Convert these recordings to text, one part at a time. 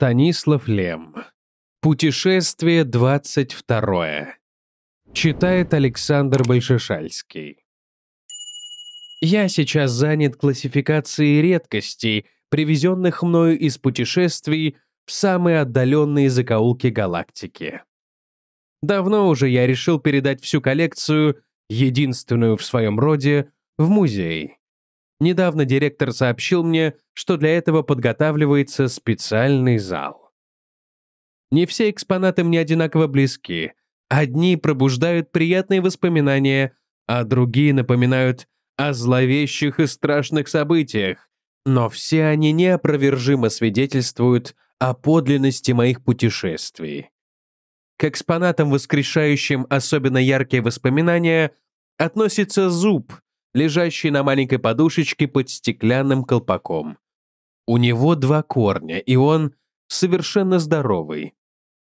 Станислав Лем. Путешествие 22. Читает Александр Большешальский. Я сейчас занят классификацией редкостей, привезенных мною из путешествий в самые отдаленные закоулки галактики. Давно уже я решил передать всю коллекцию, единственную в своем роде, в музей. Недавно директор сообщил мне, что для этого подготавливается специальный зал. Не все экспонаты мне одинаково близки. Одни пробуждают приятные воспоминания, а другие напоминают о зловещих и страшных событиях. Но все они неопровержимо свидетельствуют о подлинности моих путешествий. К экспонатам, воскрешающим особенно яркие воспоминания, относится зуб, лежащий на маленькой подушечке под стеклянным колпаком. У него два корня, и он совершенно здоровый.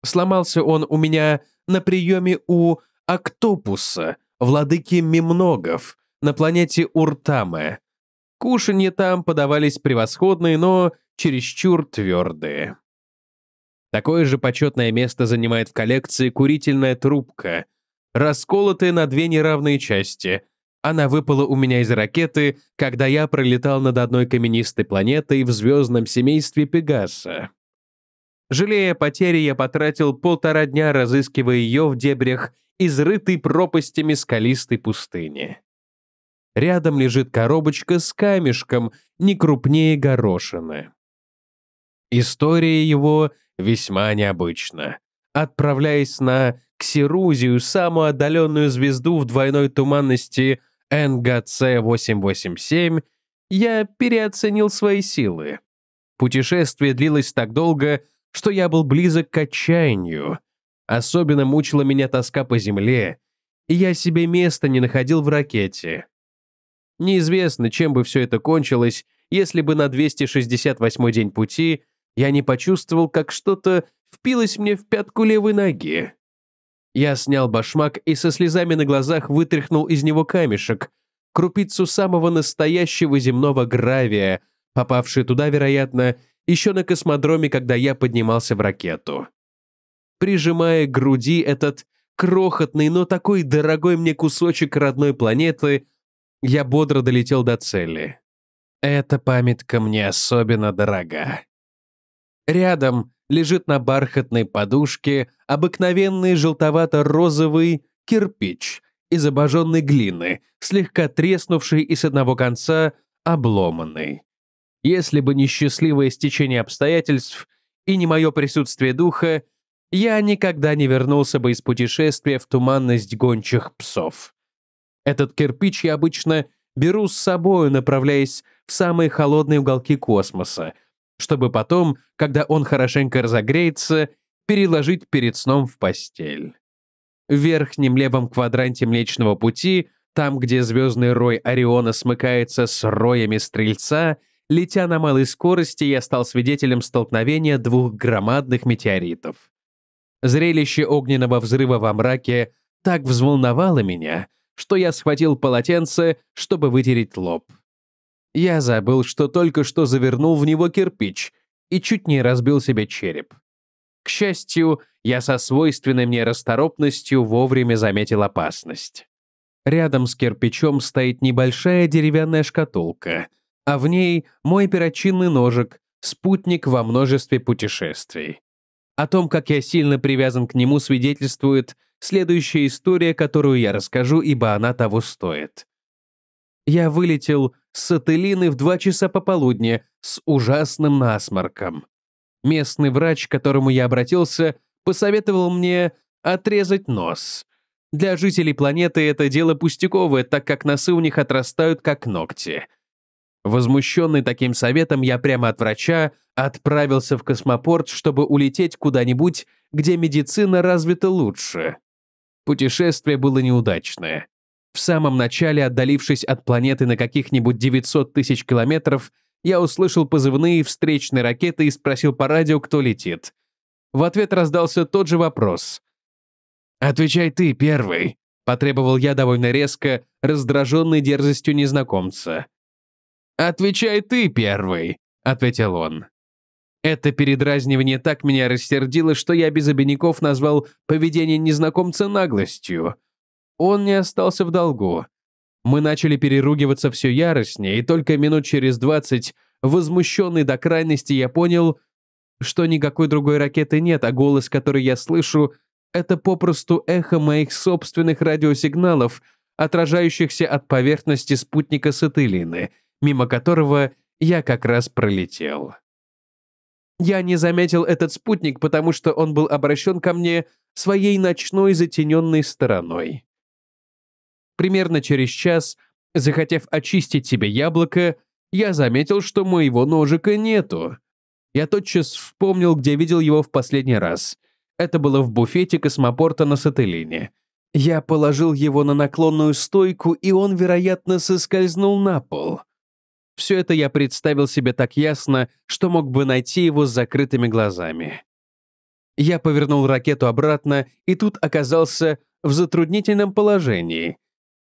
Сломался он у меня на приеме у Октопуса, владыки Мемногов, на планете Уртаме. Кушанье там подавались превосходные, но чересчур твердые. Такое же почетное место занимает в коллекции курительная трубка, расколотая на две неравные части, она выпала у меня из ракеты, когда я пролетал над одной каменистой планетой в звездном семействе Пегаса. Жалея потери, я потратил полтора дня, разыскивая ее в дебрях, изрытой пропастями скалистой пустыни. Рядом лежит коробочка с камешком, не крупнее горошины. История его весьма необычна. Отправляясь на Ксерузию, самую отдаленную звезду в двойной туманности – НГЦ-887, я переоценил свои силы. Путешествие длилось так долго, что я был близок к отчаянию. Особенно мучила меня тоска по земле, и я себе места не находил в ракете. Неизвестно, чем бы все это кончилось, если бы на 268-й день пути я не почувствовал, как что-то впилось мне в пятку левой ноги. Я снял башмак и со слезами на глазах вытряхнул из него камешек, крупицу самого настоящего земного гравия, попавший туда, вероятно, еще на космодроме, когда я поднимался в ракету. Прижимая к груди этот крохотный, но такой дорогой мне кусочек родной планеты, я бодро долетел до цели. Эта памятка мне особенно дорога. Рядом, лежит на бархатной подушке обыкновенный желтовато-розовый кирпич из обожженной глины, слегка треснувший и с одного конца обломанный. Если бы не счастливое стечение обстоятельств и не мое присутствие духа, я никогда не вернулся бы из путешествия в туманность гончих псов. Этот кирпич я обычно беру с собой, направляясь в самые холодные уголки космоса, чтобы потом, когда он хорошенько разогреется, переложить перед сном в постель. В верхнем левом квадранте Млечного Пути, там, где звездный рой Ориона смыкается с роями Стрельца, летя на малой скорости, я стал свидетелем столкновения двух громадных метеоритов. Зрелище огненного взрыва во мраке так взволновало меня, что я схватил полотенце, чтобы вытереть лоб. Я забыл, что только что завернул в него кирпич и чуть не разбил себе череп. К счастью, я со свойственной мне расторопностью вовремя заметил опасность. Рядом с кирпичом стоит небольшая деревянная шкатулка, а в ней мой перочинный ножик, спутник во множестве путешествий. О том, как я сильно привязан к нему, свидетельствует следующая история, которую я расскажу, ибо она того стоит. Я вылетел сателлины в два часа пополудни с ужасным насморком. Местный врач, к которому я обратился, посоветовал мне отрезать нос. Для жителей планеты это дело пустяковое, так как носы у них отрастают как ногти. Возмущенный таким советом, я прямо от врача отправился в космопорт, чтобы улететь куда-нибудь, где медицина развита лучше. Путешествие было неудачное. В самом начале, отдалившись от планеты на каких-нибудь 900 тысяч километров, я услышал позывные встречной ракеты и спросил по радио, кто летит. В ответ раздался тот же вопрос. «Отвечай ты первый», — потребовал я довольно резко, раздраженный дерзостью незнакомца. «Отвечай ты первый», — ответил он. Это передразнивание так меня рассердило, что я без обиняков назвал поведение незнакомца наглостью — он не остался в долгу. Мы начали переругиваться все яростнее, и только минут через двадцать, возмущенный до крайности, я понял, что никакой другой ракеты нет, а голос, который я слышу, это попросту эхо моих собственных радиосигналов, отражающихся от поверхности спутника Сатылины, мимо которого я как раз пролетел. Я не заметил этот спутник, потому что он был обращен ко мне своей ночной затененной стороной. Примерно через час, захотев очистить себе яблоко, я заметил, что моего ножика нету. Я тотчас вспомнил, где видел его в последний раз. Это было в буфете космопорта на Сателлине. Я положил его на наклонную стойку, и он, вероятно, соскользнул на пол. Все это я представил себе так ясно, что мог бы найти его с закрытыми глазами. Я повернул ракету обратно, и тут оказался в затруднительном положении.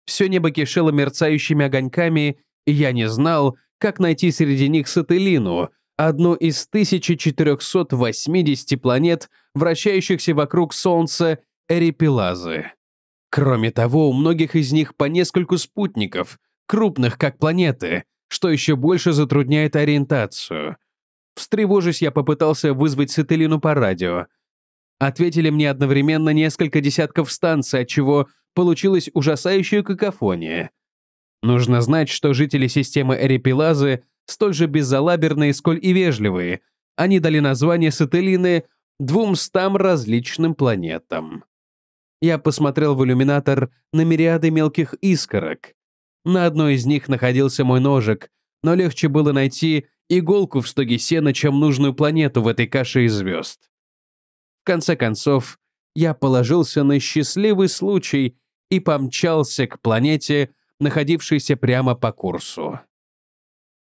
Все небо кишело мерцающими огоньками, и я не знал, как найти среди них Сателину, одну из 1480 планет, вращающихся вокруг Солнца Эрипелазы. Кроме того, у многих из них по нескольку спутников, крупных как планеты, что еще больше затрудняет ориентацию. Встревожись, я попытался вызвать Сателину по радио. Ответили мне одновременно несколько десятков станций, отчего получилась ужасающая какофония. Нужно знать, что жители системы Эрипелазы столь же беззалаберные, сколь и вежливые. Они дали название Сателлины двумстам различным планетам. Я посмотрел в иллюминатор на мириады мелких искорок. На одной из них находился мой ножик, но легче было найти иголку в стоге сена, чем нужную планету в этой каше из звезд. В конце концов, я положился на счастливый случай и помчался к планете, находившейся прямо по курсу.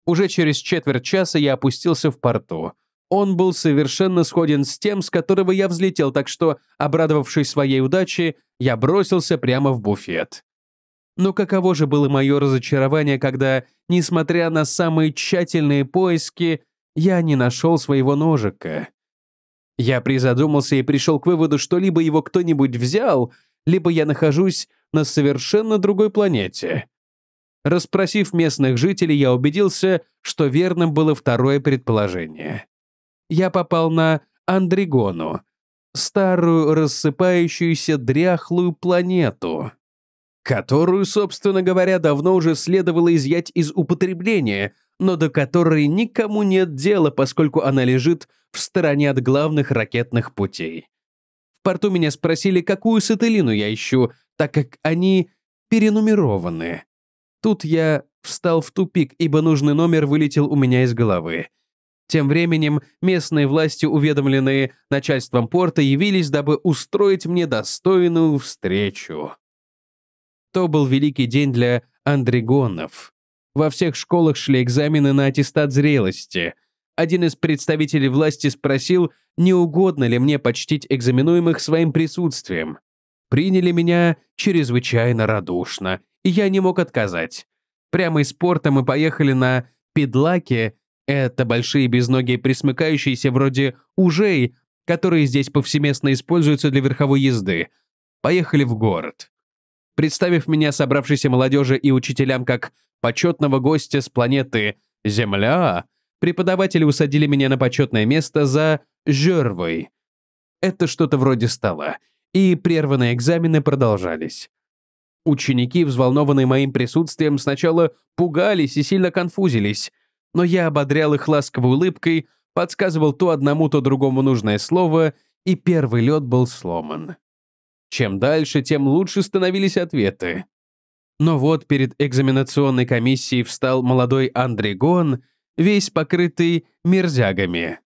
Уже через четверть часа я опустился в порту. Он был совершенно сходен с тем, с которого я взлетел, так что, обрадовавшись своей удаче, я бросился прямо в буфет. Но каково же было мое разочарование, когда, несмотря на самые тщательные поиски, я не нашел своего ножика. Я призадумался и пришел к выводу, что либо его кто-нибудь взял, либо я нахожусь на совершенно другой планете. Расспросив местных жителей, я убедился, что верным было второе предположение. Я попал на Андригону, старую рассыпающуюся дряхлую планету, которую, собственно говоря, давно уже следовало изъять из употребления, но до которой никому нет дела, поскольку она лежит в стороне от главных ракетных путей порту меня спросили, какую сателлину я ищу, так как они перенумерованы. Тут я встал в тупик, ибо нужный номер вылетел у меня из головы. Тем временем местные власти, уведомленные начальством порта, явились, дабы устроить мне достойную встречу. То был великий день для андрегонов. Во всех школах шли экзамены на аттестат зрелости. Один из представителей власти спросил, не угодно ли мне почтить экзаменуемых своим присутствием. Приняли меня чрезвычайно радушно, и я не мог отказать. Прямо из порта мы поехали на педлаки, это большие безногие присмыкающиеся вроде ужей, которые здесь повсеместно используются для верховой езды. Поехали в город. Представив меня собравшейся молодежи и учителям как почетного гостя с планеты Земля, преподаватели усадили меня на почетное место за «жервой». Это что-то вроде стола, и прерванные экзамены продолжались. Ученики, взволнованные моим присутствием, сначала пугались и сильно конфузились, но я ободрял их ласковой улыбкой, подсказывал то одному, то другому нужное слово, и первый лед был сломан. Чем дальше, тем лучше становились ответы. Но вот перед экзаменационной комиссией встал молодой Андрей Гон весь покрытый мерзягами.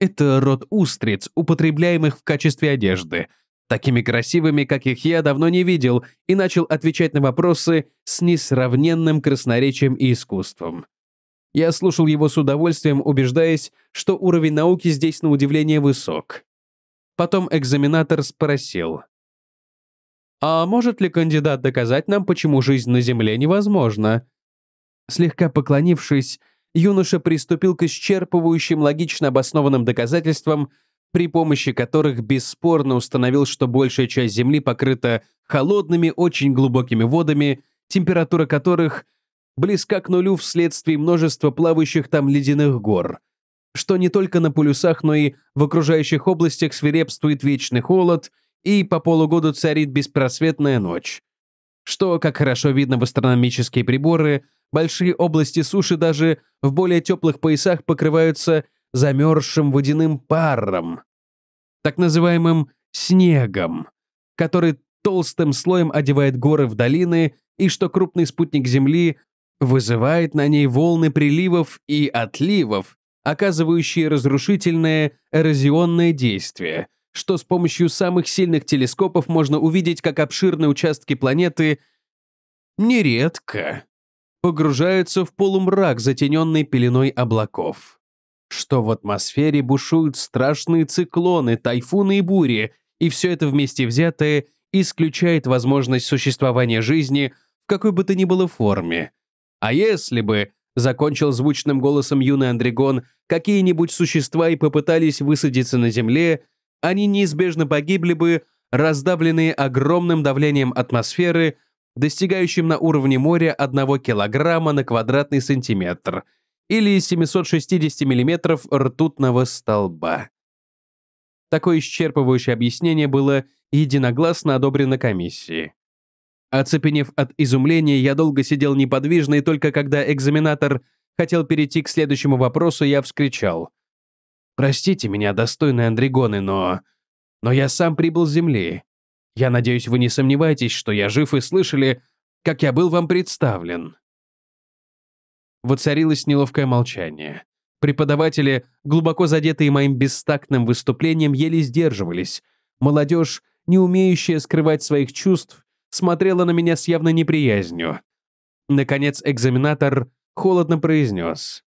Это род устриц, употребляемых в качестве одежды. Такими красивыми, каких я, давно не видел, и начал отвечать на вопросы с несравненным красноречием и искусством. Я слушал его с удовольствием, убеждаясь, что уровень науки здесь на удивление высок. Потом экзаменатор спросил. «А может ли кандидат доказать нам, почему жизнь на Земле невозможна?» Слегка поклонившись, юноша приступил к исчерпывающим логично обоснованным доказательствам, при помощи которых бесспорно установил, что большая часть Земли покрыта холодными, очень глубокими водами, температура которых близка к нулю вследствие множества плавающих там ледяных гор, что не только на полюсах, но и в окружающих областях свирепствует вечный холод и по полугоду царит беспросветная ночь, что, как хорошо видно в астрономические приборы, большие области суши даже в более теплых поясах покрываются замерзшим водяным паром, так называемым снегом, который толстым слоем одевает горы в долины и что крупный спутник Земли вызывает на ней волны приливов и отливов, оказывающие разрушительное эрозионное действие – что с помощью самых сильных телескопов можно увидеть, как обширные участки планеты нередко погружаются в полумрак, затененный пеленой облаков. Что в атмосфере бушуют страшные циклоны, тайфуны и бури, и все это вместе взятое исключает возможность существования жизни в какой бы то ни было форме. А если бы, закончил звучным голосом юный Андрегон, какие-нибудь существа и попытались высадиться на Земле, они неизбежно погибли бы, раздавленные огромным давлением атмосферы, достигающим на уровне моря 1 килограмма на квадратный сантиметр или 760 миллиметров ртутного столба. Такое исчерпывающее объяснение было единогласно одобрено комиссией. Оцепенев от изумления, я долго сидел неподвижно, и только когда экзаменатор хотел перейти к следующему вопросу, я вскричал – Простите меня, достойные Андригоны, но... Но я сам прибыл с земли. Я надеюсь, вы не сомневаетесь, что я жив и слышали, как я был вам представлен». Воцарилось неловкое молчание. Преподаватели, глубоко задетые моим бестактным выступлением, еле сдерживались. Молодежь, не умеющая скрывать своих чувств, смотрела на меня с явной неприязнью. Наконец экзаменатор холодно произнес.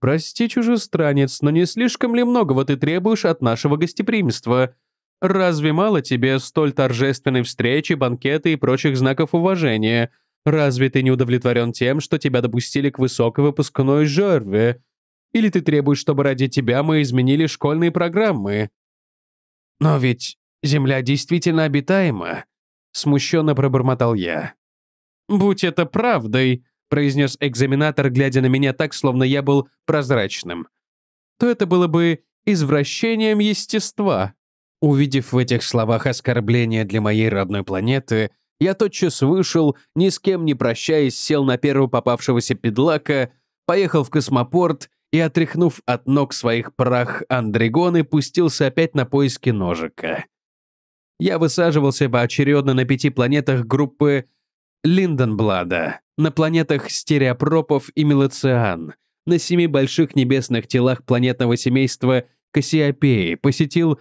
«Прости, чужестранец, но не слишком ли многого ты требуешь от нашего гостеприимства? Разве мало тебе столь торжественной встречи, банкеты и прочих знаков уважения? Разве ты не удовлетворен тем, что тебя допустили к высокой выпускной жерве? Или ты требуешь, чтобы ради тебя мы изменили школьные программы?» «Но ведь земля действительно обитаема», — смущенно пробормотал я. «Будь это правдой», произнес экзаменатор, глядя на меня так, словно я был прозрачным, то это было бы извращением естества. Увидев в этих словах оскорбление для моей родной планеты, я тотчас вышел, ни с кем не прощаясь, сел на первого попавшегося педлака, поехал в космопорт и, отряхнув от ног своих прах андрегоны, пустился опять на поиски ножика. Я высаживался поочередно на пяти планетах группы Линденблада, на планетах стереопропов и Мелоциан, на семи больших небесных телах планетного семейства Кассиопеи посетил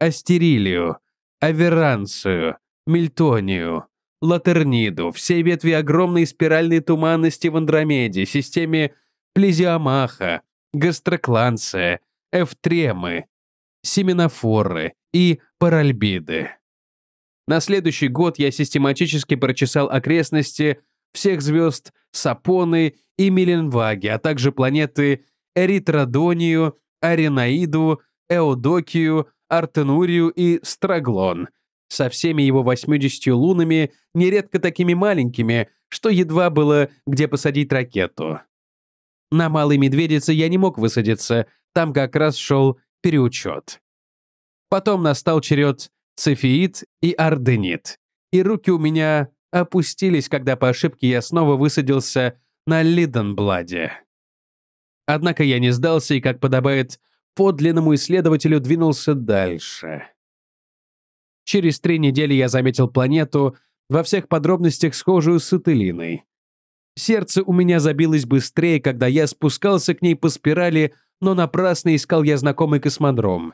Астерилию, Аверанцию, Мильтонию, Латерниду, все ветви огромной спиральной туманности в Андромеде, системе Плезиомаха, Гастрокланция, Эфтремы, Семенофоры и Паральбиды. На следующий год я систематически прочесал окрестности всех звезд Сапоны и Миленваги, а также планеты Эритродонию, Аренаиду, Эодокию, Артенурию и Страглон, со всеми его 80 лунами, нередко такими маленькими, что едва было где посадить ракету. На Малой Медведице я не мог высадиться, там как раз шел переучет. Потом настал черед цефеид и орденит. И руки у меня опустились, когда по ошибке я снова высадился на Лиденбладе. Однако я не сдался и, как подобает подлинному исследователю, двинулся дальше. Через три недели я заметил планету, во всех подробностях схожую с Ителиной. Сердце у меня забилось быстрее, когда я спускался к ней по спирали, но напрасно искал я знакомый космодром.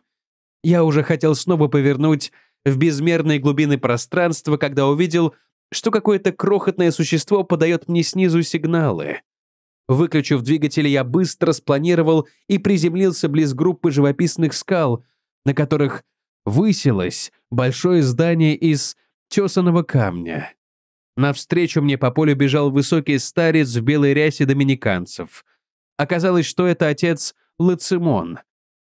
Я уже хотел снова повернуть, в безмерные глубины пространства, когда увидел, что какое-то крохотное существо подает мне снизу сигналы. Выключив двигатель, я быстро спланировал и приземлился близ группы живописных скал, на которых высилось большое здание из тесаного камня. Навстречу мне по полю бежал высокий старец в белой рясе доминиканцев. Оказалось, что это отец Лацимон,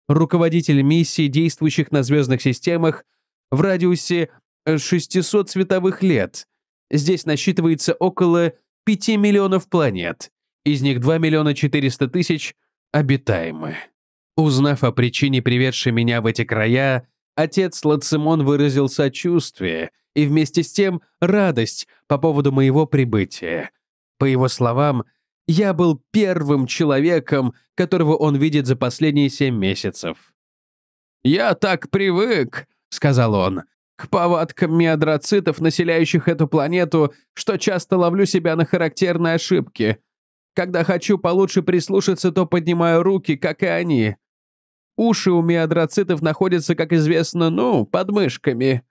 руководитель миссии, действующих на звездных системах, в радиусе 600 э, световых лет. Здесь насчитывается около 5 миллионов планет, из них 2 миллиона 400 тысяч обитаемы. Узнав о причине, приведшей меня в эти края, отец Лацимон выразил сочувствие и вместе с тем радость по поводу моего прибытия. По его словам, я был первым человеком, которого он видит за последние семь месяцев. «Я так привык», сказал он, к повадкам миадроцитов, населяющих эту планету, что часто ловлю себя на характерные ошибки. Когда хочу получше прислушаться, то поднимаю руки, как и они. Уши у миадроцитов находятся, как известно, ну, под мышками.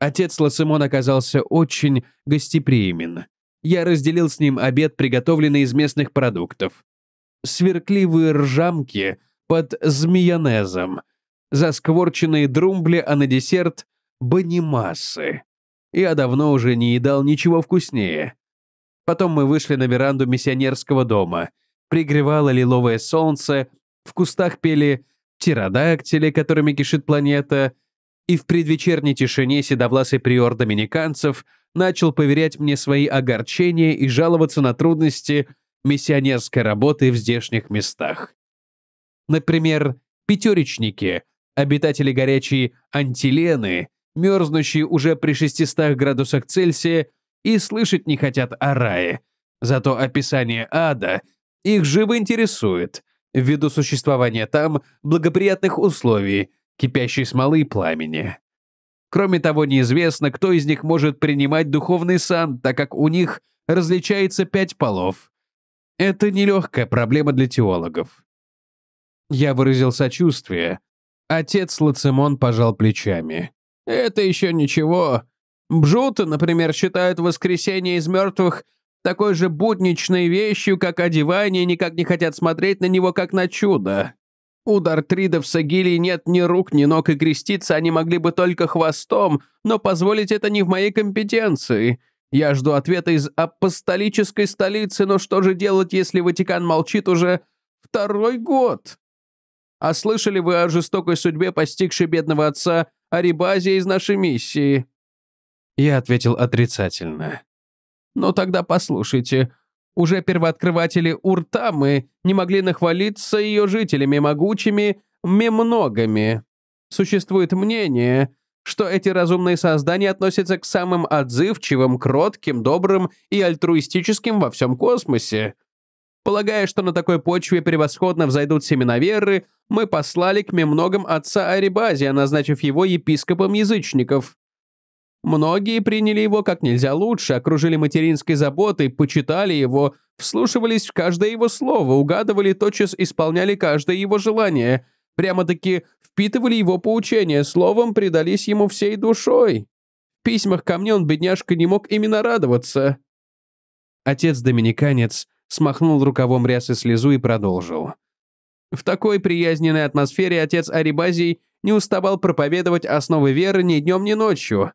Отец Лосимон оказался очень гостеприимен. Я разделил с ним обед, приготовленный из местных продуктов. Сверкливые ржамки под змеянезом — за скворченные друмбли, а на десерт — банимассы. Я давно уже не едал ничего вкуснее. Потом мы вышли на веранду миссионерского дома. Пригревало лиловое солнце, в кустах пели птеродактили, которыми кишит планета, и в предвечерней тишине седовласый приор доминиканцев начал поверять мне свои огорчения и жаловаться на трудности миссионерской работы в здешних местах. Например, пятеречники, Обитатели горячей антилены, мерзнущие уже при 600 градусах Цельсия, и слышать не хотят о рае. Зато описание ада их живо интересует, ввиду существования там благоприятных условий, кипящей смолы и пламени. Кроме того, неизвестно, кто из них может принимать духовный сан, так как у них различается пять полов. Это нелегкая проблема для теологов. Я выразил сочувствие, Отец Лацимон пожал плечами. «Это еще ничего. Бжуты, например, считают воскресение из мертвых такой же будничной вещью, как одевание, никак не хотят смотреть на него, как на чудо. У дартридов Сагилии нет ни рук, ни ног, и креститься они могли бы только хвостом, но позволить это не в моей компетенции. Я жду ответа из апостолической столицы, но что же делать, если Ватикан молчит уже второй год?» А слышали вы о жестокой судьбе, постигшей бедного отца Арибазия из нашей миссии?» Я ответил отрицательно. «Ну тогда послушайте. Уже первооткрыватели Уртамы не могли нахвалиться ее жителями, могучими мемногами. Существует мнение, что эти разумные создания относятся к самым отзывчивым, кротким, добрым и альтруистическим во всем космосе. Полагая, что на такой почве превосходно взойдут семена веры, мы послали к мемногам отца Арибазия, назначив его епископом язычников. Многие приняли его как нельзя лучше, окружили материнской заботой, почитали его, вслушивались в каждое его слово, угадывали, тотчас исполняли каждое его желание, прямо-таки впитывали его поучение, словом предались ему всей душой. В письмах ко мне он, бедняжка, не мог именно радоваться. Отец-доминиканец – смахнул рукавом рясы слезу и продолжил. В такой приязненной атмосфере отец Арибазий не уставал проповедовать основы веры ни днем, ни ночью.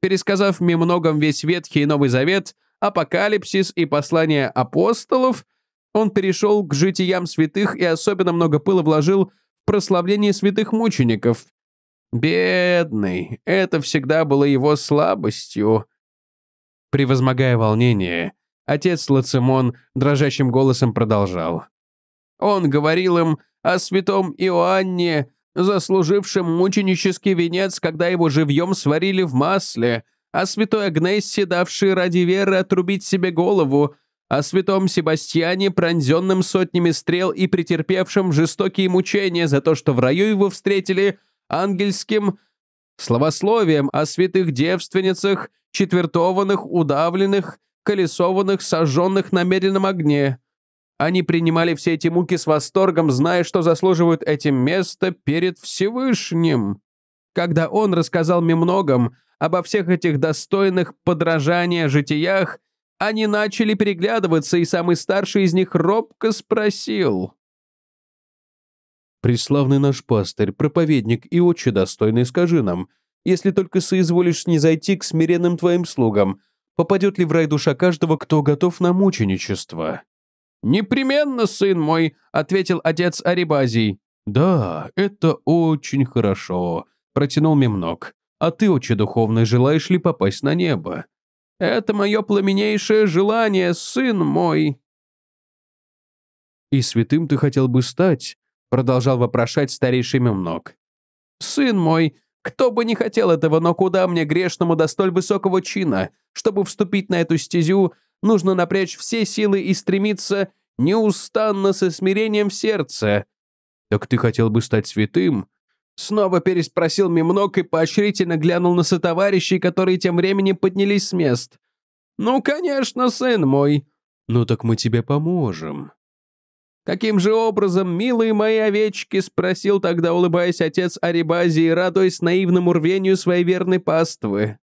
Пересказав мне многом весь Ветхий и Новый Завет, Апокалипсис и послания апостолов, он перешел к житиям святых и особенно много пыла вложил в прославление святых мучеников. Бедный, это всегда было его слабостью. Превозмогая волнение, Отец Лацимон дрожащим голосом продолжал. Он говорил им о святом Иоанне, заслужившем мученический венец, когда его живьем сварили в масле, о святой Агнессе, давшей ради веры отрубить себе голову, о святом Себастьяне, пронзенном сотнями стрел и претерпевшем жестокие мучения за то, что в раю его встретили ангельским словословием о святых девственницах, четвертованных, удавленных, колесованных, сожженных на медленном огне. Они принимали все эти муки с восторгом, зная, что заслуживают этим место перед Всевышним. Когда он рассказал мне многом обо всех этих достойных подражания житиях, они начали переглядываться, и самый старший из них робко спросил. «Преславный наш пастырь, проповедник и отче достойный, скажи нам, если только соизволишь не зайти к смиренным твоим слугам, — попадет ли в рай душа каждого, кто готов на мученичество. «Непременно, сын мой», — ответил отец Арибазий. «Да, это очень хорошо», — протянул Мемнок. «А ты, отче духовный, желаешь ли попасть на небо?» «Это мое пламенейшее желание, сын мой!» «И святым ты хотел бы стать?» — продолжал вопрошать старейший Мемнок. «Сын мой, кто бы не хотел этого, но куда мне грешному до столь высокого чина? Чтобы вступить на эту стезю, нужно напрячь все силы и стремиться неустанно со смирением в сердце. «Так ты хотел бы стать святым?» Снова переспросил Мимнок и поощрительно глянул на сотоварищей, которые тем временем поднялись с мест. «Ну, конечно, сын мой!» «Ну так мы тебе поможем», Каким же образом, милые мои овечки, спросил тогда, улыбаясь отец Арибази и радуясь наивному рвению своей верной паствы.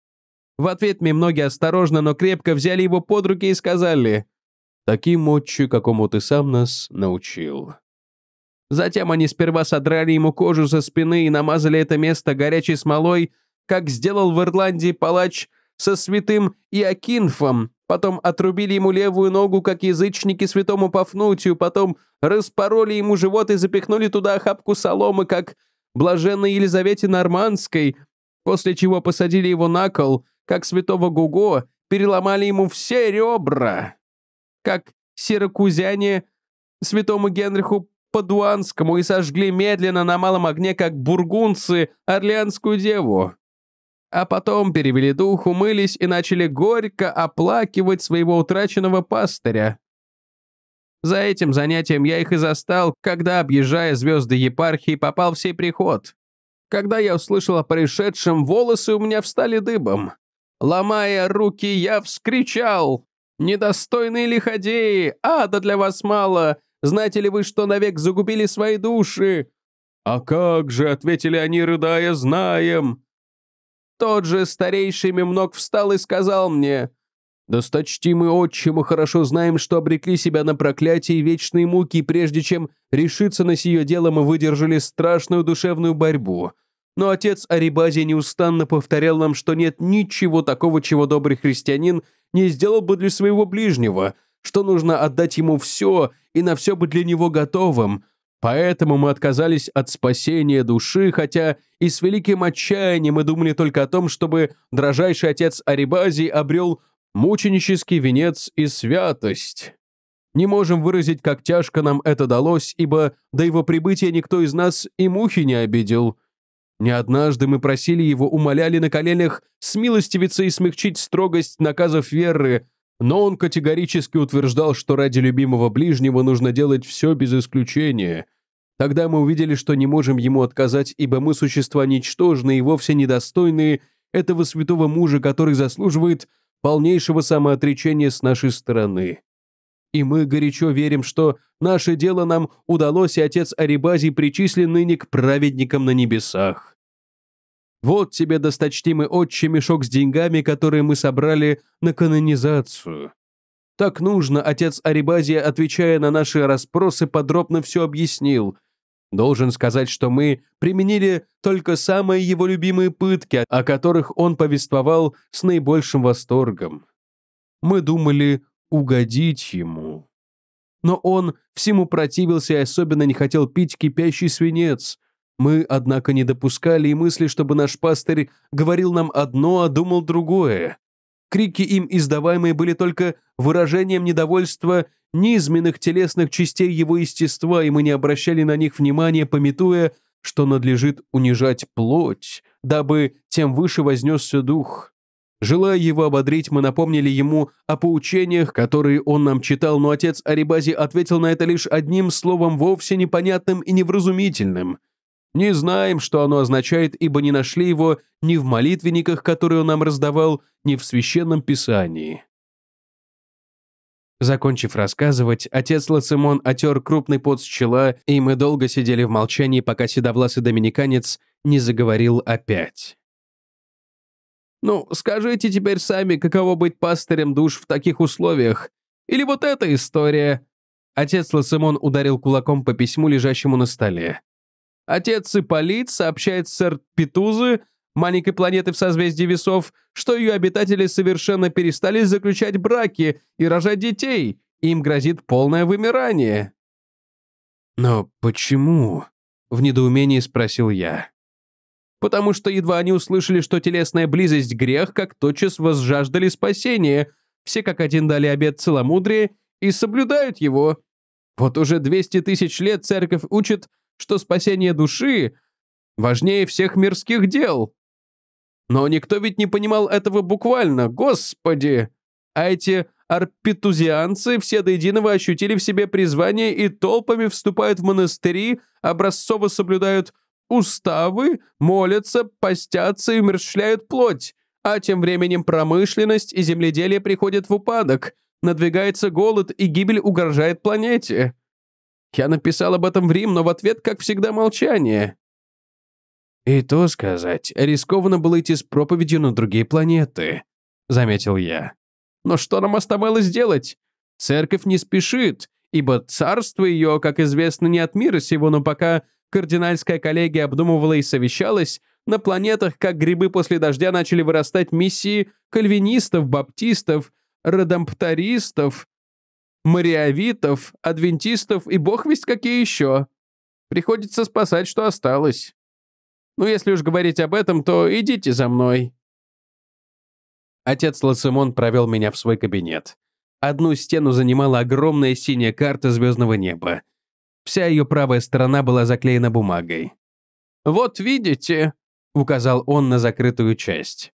В ответ многие осторожно, но крепко взяли его под руки и сказали «Таким, отче, какому ты сам нас научил». Затем они сперва содрали ему кожу со спины и намазали это место горячей смолой, как сделал в Ирландии палач со святым Иокинфом, потом отрубили ему левую ногу, как язычники святому Пафнутию, потом распороли ему живот и запихнули туда охапку соломы, как блаженной Елизавете Нормандской, после чего посадили его на кол, как святого Гуго, переломали ему все ребра, как сиракузяне святому Генриху Падуанскому и сожгли медленно на малом огне, как бургунцы, орлеанскую деву а потом перевели дух, умылись и начали горько оплакивать своего утраченного пастыря. За этим занятием я их и застал, когда, объезжая звезды епархии, попал в сей приход. Когда я услышал о происшедшем, волосы у меня встали дыбом. Ломая руки, я вскричал. «Недостойные лиходеи! Ада для вас мало! Знаете ли вы, что навек загубили свои души?» «А как же!» — ответили они, рыдая, — «знаем!» тот же старейший Мемнок встал и сказал мне, «Досточтимый отче, мы хорошо знаем, что обрекли себя на проклятие и вечные муки, прежде чем решиться на сие дело, мы выдержали страшную душевную борьбу. Но отец Арибази неустанно повторял нам, что нет ничего такого, чего добрый христианин не сделал бы для своего ближнего, что нужно отдать ему все и на все быть для него готовым, Поэтому мы отказались от спасения души, хотя и с великим отчаянием мы думали только о том, чтобы дрожайший отец Арибазий обрел мученический венец и святость. Не можем выразить, как тяжко нам это далось, ибо до его прибытия никто из нас и мухи не обидел. Не однажды мы просили его, умоляли на коленях смилостивиться и смягчить строгость наказов веры, но он категорически утверждал, что ради любимого ближнего нужно делать все без исключения. Тогда мы увидели, что не можем ему отказать, ибо мы существа ничтожные и вовсе недостойные этого святого мужа, который заслуживает полнейшего самоотречения с нашей стороны. И мы горячо верим, что наше дело нам удалось, и отец Арибазий причислен ныне к праведникам на небесах. Вот тебе, досточтимый отче, мешок с деньгами, которые мы собрали на канонизацию. Так нужно, отец Арибазия, отвечая на наши расспросы, подробно все объяснил. Должен сказать, что мы применили только самые его любимые пытки, о которых он повествовал с наибольшим восторгом. Мы думали угодить ему. Но он всему противился и особенно не хотел пить кипящий свинец – мы, однако, не допускали и мысли, чтобы наш пастырь говорил нам одно, а думал другое. Крики им издаваемые были только выражением недовольства низменных телесных частей его естества, и мы не обращали на них внимания, пометуя, что надлежит унижать плоть, дабы тем выше вознесся дух. Желая его ободрить, мы напомнили ему о поучениях, которые он нам читал, но отец Арибази ответил на это лишь одним словом, вовсе непонятным и невразумительным – не знаем, что оно означает, ибо не нашли его ни в молитвенниках, которые он нам раздавал, ни в священном писании. Закончив рассказывать, отец Лацимон отер крупный пот с чела, и мы долго сидели в молчании, пока седовласый доминиканец не заговорил опять. «Ну, скажите теперь сами, каково быть пастырем душ в таких условиях? Или вот эта история?» Отец Лацимон ударил кулаком по письму, лежащему на столе. Отец Ипполит сообщает сэр Петузы, маленькой планеты в созвездии весов, что ее обитатели совершенно перестали заключать браки и рожать детей, им грозит полное вымирание. «Но почему?» — в недоумении спросил я. «Потому что едва они услышали, что телесная близость — грех, как тотчас возжаждали спасения, все как один дали обет целомудрия и соблюдают его. Вот уже 200 тысяч лет церковь учит, что спасение души важнее всех мирских дел. Но никто ведь не понимал этого буквально, господи! А эти арпетузианцы все до единого ощутили в себе призвание и толпами вступают в монастыри, образцово соблюдают уставы, молятся, постятся и умерщвляют плоть. А тем временем промышленность и земледелие приходят в упадок, надвигается голод и гибель угрожает планете. Я написал об этом в Рим, но в ответ, как всегда, молчание. И то сказать, рискованно было идти с проповедью на другие планеты, заметил я. Но что нам оставалось делать? Церковь не спешит, ибо царство ее, как известно, не от мира сего, но пока кардинальская коллегия обдумывала и совещалась, на планетах, как грибы после дождя, начали вырастать миссии кальвинистов, баптистов, родомптаристов, мариавитов, адвентистов и бог весть какие еще. Приходится спасать, что осталось. Ну, если уж говорить об этом, то идите за мной». Отец Лосимон провел меня в свой кабинет. Одну стену занимала огромная синяя карта звездного неба. Вся ее правая сторона была заклеена бумагой. «Вот видите», — указал он на закрытую часть.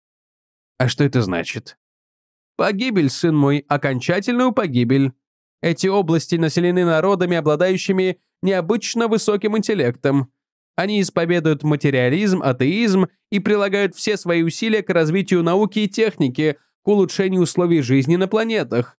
«А что это значит?» «Погибель, сын мой, окончательную погибель. Эти области населены народами, обладающими необычно высоким интеллектом. Они исповедуют материализм, атеизм и прилагают все свои усилия к развитию науки и техники, к улучшению условий жизни на планетах.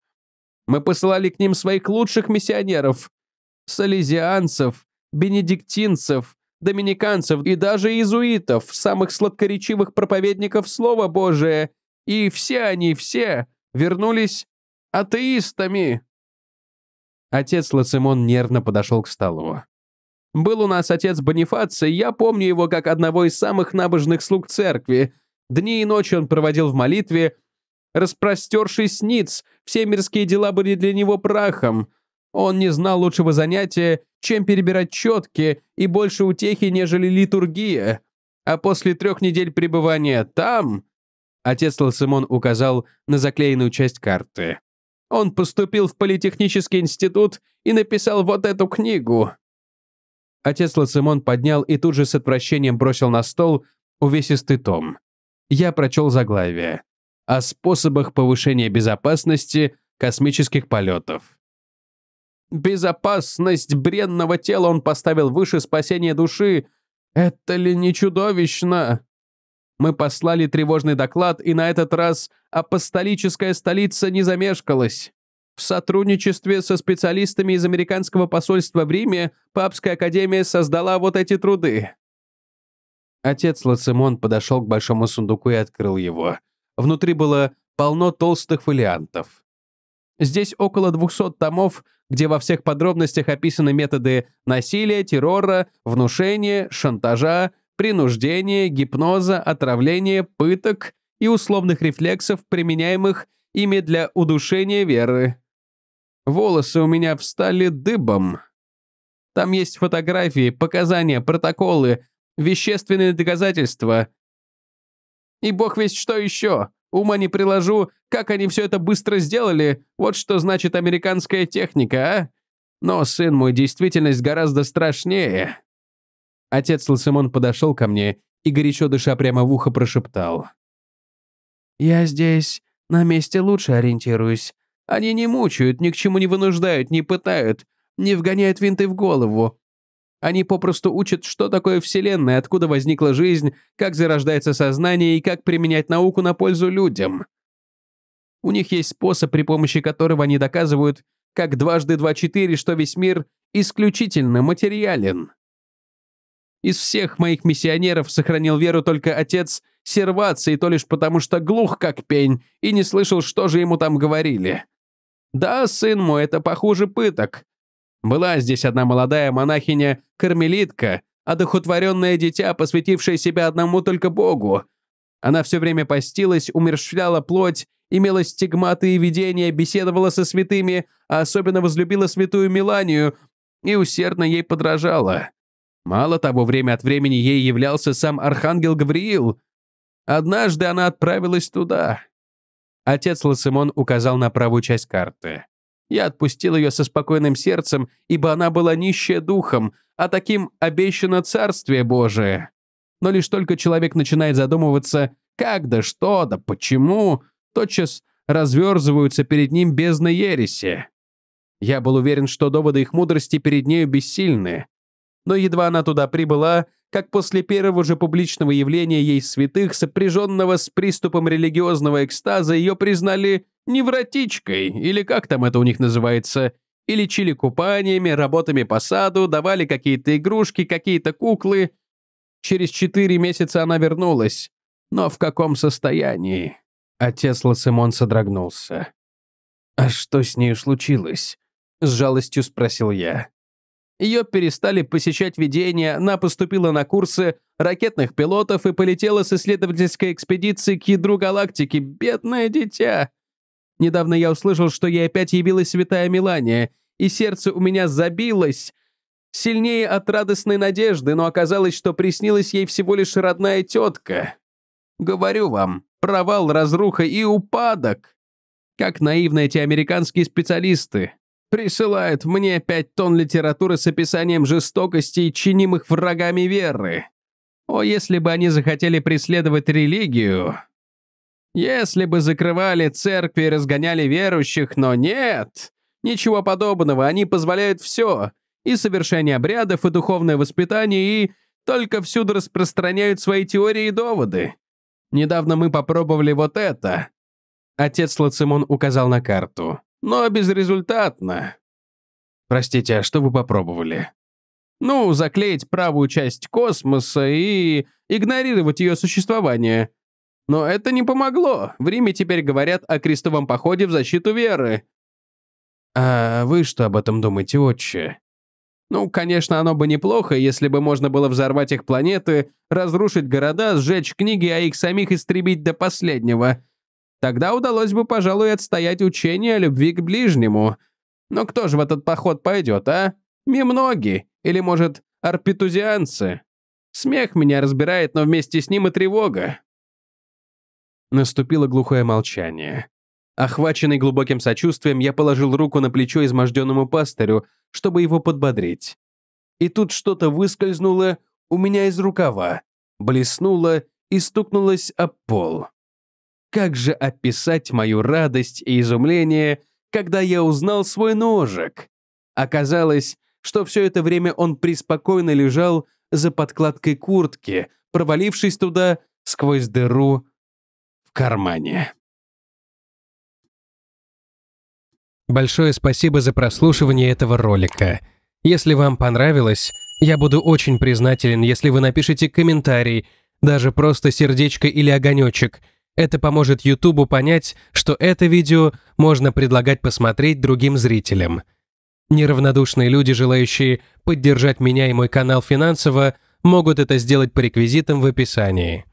Мы посылали к ним своих лучших миссионеров – салезианцев, бенедиктинцев, доминиканцев и даже иезуитов, самых сладкоречивых проповедников Слова Божия, и все они, все вернулись атеистами. Отец Лацимон нервно подошел к столу. «Был у нас отец Бонифаций, я помню его как одного из самых набожных слуг церкви. Дни и ночи он проводил в молитве, распростерший ниц, все мирские дела были для него прахом. Он не знал лучшего занятия, чем перебирать четки и больше утехи, нежели литургия. А после трех недель пребывания там...» Отец Лосимон указал на заклеенную часть карты. Он поступил в политехнический институт и написал вот эту книгу». Отец Лацимон поднял и тут же с отвращением бросил на стол увесистый том. Я прочел заглавие. «О способах повышения безопасности космических полетов». «Безопасность бренного тела он поставил выше спасения души. Это ли не чудовищно?» Мы послали тревожный доклад, и на этот раз апостолическая столица не замешкалась. В сотрудничестве со специалистами из американского посольства в Риме Папская академия создала вот эти труды. Отец Лацимон подошел к большому сундуку и открыл его. Внутри было полно толстых фолиантов. Здесь около 200 томов, где во всех подробностях описаны методы насилия, террора, внушения, шантажа, Принуждение, гипноза, отравление, пыток и условных рефлексов, применяемых ими для удушения веры. Волосы у меня встали дыбом. Там есть фотографии, показания, протоколы, вещественные доказательства. И бог весть что еще. Ума не приложу, как они все это быстро сделали. Вот что значит американская техника, а? Но, сын мой, действительность гораздо страшнее. Отец Лосимон подошел ко мне и, горячо дыша прямо в ухо, прошептал. «Я здесь на месте лучше ориентируюсь. Они не мучают, ни к чему не вынуждают, не пытают, не вгоняют винты в голову. Они попросту учат, что такое Вселенная, откуда возникла жизнь, как зарождается сознание и как применять науку на пользу людям. У них есть способ, при помощи которого они доказывают, как дважды два четыре, что весь мир исключительно материален. Из всех моих миссионеров сохранил веру только отец Серваци, и то лишь потому, что глух как пень, и не слышал, что же ему там говорили. Да, сын мой, это похуже пыток. Была здесь одна молодая монахиня-кармелитка, одухотворенное дитя, посвятившее себя одному только Богу. Она все время постилась, умерщвляла плоть, имела стигматы и видения, беседовала со святыми, а особенно возлюбила святую Миланию и усердно ей подражала. Мало того, время от времени ей являлся сам архангел Гавриил. Однажды она отправилась туда. Отец Лосимон указал на правую часть карты. Я отпустил ее со спокойным сердцем, ибо она была нищая духом, а таким обещано Царствие Божие. Но лишь только человек начинает задумываться, как да что да почему, тотчас разверзываются перед ним бездны ереси. Я был уверен, что доводы их мудрости перед нею бессильны. Но едва она туда прибыла, как после первого же публичного явления ей святых, сопряженного с приступом религиозного экстаза, ее признали невротичкой, или как там это у них называется, и лечили купаниями, работами по саду, давали какие-то игрушки, какие-то куклы. Через четыре месяца она вернулась. Но в каком состоянии? Отец Лосимон содрогнулся. «А что с ней случилось?» — с жалостью спросил я. Ее перестали посещать видения, она поступила на курсы ракетных пилотов и полетела с исследовательской экспедиции к ядру галактики. Бедное дитя! Недавно я услышал, что ей опять явилась святая Милания, и сердце у меня забилось сильнее от радостной надежды, но оказалось, что приснилась ей всего лишь родная тетка. Говорю вам, провал, разруха и упадок. Как наивны эти американские специалисты присылает мне пять тонн литературы с описанием жестокостей, чинимых врагами веры. О, если бы они захотели преследовать религию. Если бы закрывали церкви и разгоняли верующих, но нет. Ничего подобного, они позволяют все. И совершение обрядов, и духовное воспитание, и только всюду распространяют свои теории и доводы. Недавно мы попробовали вот это. Отец Лацимон указал на карту но безрезультатно. Простите, а что вы попробовали? Ну, заклеить правую часть космоса и игнорировать ее существование. Но это не помогло. В Риме теперь говорят о крестовом походе в защиту веры. А вы что об этом думаете, отче? Ну, конечно, оно бы неплохо, если бы можно было взорвать их планеты, разрушить города, сжечь книги, а их самих истребить до последнего. Тогда удалось бы, пожалуй, отстоять учение о любви к ближнему. Но кто же в этот поход пойдет, а? Немногие. Или, может, арпетузианцы? Смех меня разбирает, но вместе с ним и тревога. Наступило глухое молчание. Охваченный глубоким сочувствием, я положил руку на плечо изможденному пастырю, чтобы его подбодрить. И тут что-то выскользнуло у меня из рукава, блеснуло и стукнулось об пол. Как же описать мою радость и изумление, когда я узнал свой ножик? Оказалось, что все это время он преспокойно лежал за подкладкой куртки, провалившись туда сквозь дыру в кармане. Большое спасибо за прослушивание этого ролика. Если вам понравилось, я буду очень признателен, если вы напишите комментарий, даже просто сердечко или огонечек – это поможет Ютубу понять, что это видео можно предлагать посмотреть другим зрителям. Неравнодушные люди, желающие поддержать меня и мой канал финансово, могут это сделать по реквизитам в описании.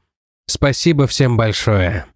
Спасибо всем большое.